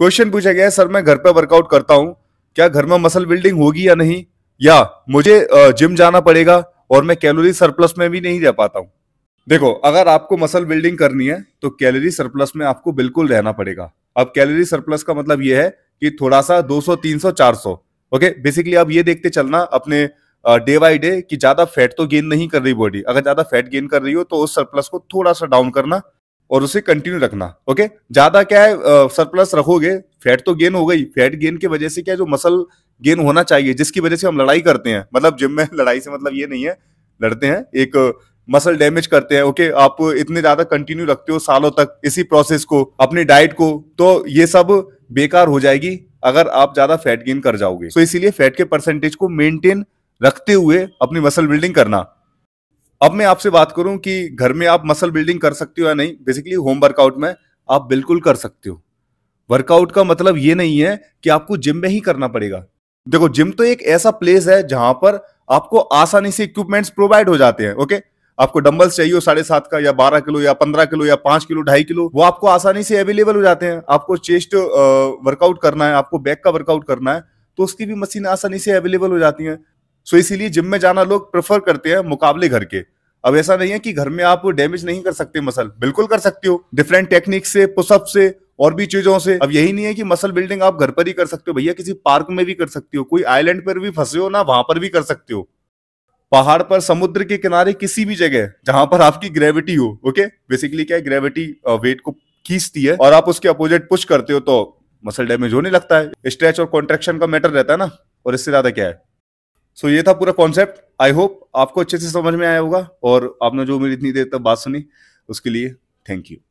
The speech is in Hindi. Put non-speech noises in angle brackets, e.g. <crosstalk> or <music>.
क्वेश्चन पूछा गया है सर मैं घर पर वर्कआउट करता हूँ क्या घर में मसल बिल्डिंग होगी या नहीं या मुझे जिम जाना पड़ेगा और मैं कैलोरी सरप्लस में भी नहीं रह पाता हूँ देखो अगर आपको मसल बिल्डिंग करनी है तो कैलोरी सरप्लस में आपको बिल्कुल रहना पड़ेगा अब कैलोरी सरप्लस का मतलब यह है कि थोड़ा सा 200, 300, 400 ओके बेसिकली आप ये देखते चलना अपने डे बाय डे कि ज्यादा फैट तो गेन नहीं कर रही बॉडी अगर ज्यादा फैट गेन कर रही हो तो उस सरप्लस को थोड़ा सा डाउन करना और उसे कंटिन्यू रखना ओके ज्यादा क्या है सरप्लस रखोगे फैट तो गेन हो गई फैट गेन की वजह से क्या है जो मसल गेन होना चाहिए जिसकी वजह से हम लड़ाई करते हैं मतलब जिम में <laughs> लड़ाई से मतलब ये नहीं है लड़ते हैं एक मसल डैमेज करते हैं ओके आप इतने ज्यादा कंटिन्यू रखते हो सालों तक इसी प्रोसेस को अपनी डाइट को तो ये सब बेकार हो जाएगी अगर आप ज्यादा फैट गेन कर जाओगे तो इसीलिए फैट के परसेंटेज को मेंटेन रखते हुए अपनी मसल बिल्डिंग करना अब मैं आपसे बात करूं कि घर में आप मसल बिल्डिंग कर सकते हो या नहीं बेसिकली होम वर्कआउट में आप बिल्कुल कर सकते हो वर्कआउट का मतलब ये नहीं है कि आपको जिम में ही करना पड़ेगा देखो जिम तो एक ऐसा प्लेस है जहां पर आपको आसानी से इक्विपमेंट्स प्रोवाइड हो जाते हैं ओके आपको डंबल्स चाहिए हो साढ़े सात का या बारह किलो या पंद्रह किलो या पांच किलो ढाई किलो वो आपको आसानी से अवेलेबल हो जाते हैं आपको चेस्ट वर्कआउट करना है आपको बैक का वर्कआउट करना है तो उसकी भी मशीन आसानी से अवेलेबल हो जाती है सो इसीलिए जिम में जाना लोग प्रेफर करते हैं मुकाबले घर के अब ऐसा नहीं है कि घर में आप डैमेज नहीं कर सकते मसल बिल्कुल कर सकते हो डिफरेंट टेक्निक से पुशअप से और भी चीजों से अब यही नहीं है कि मसल बिल्डिंग आप घर पर ही कर सकते हो भैया किसी पार्क में भी कर सकते हो कोई आइलैंड पर भी फंसे हो ना वहां पर भी कर सकते हो पहाड़ पर समुद्र के किनारे किसी भी जगह जहां पर आपकी ग्रेविटी हो ओके बेसिकली क्या है ग्रेविटी वेट uh, को खींचती है और आप उसके अपोजिट पुश करते हो तो मसल डैमेज होने लगता है स्ट्रेच और कॉन्ट्रेक्शन का मैटर रहता है ना और इससे ज्यादा क्या है सो ये था पूरा कॉन्सेप्ट आई होप आपको अच्छे से समझ में आया होगा और आपने जो मेरी इतनी देर तक बात सुनी उसके लिए थैंक यू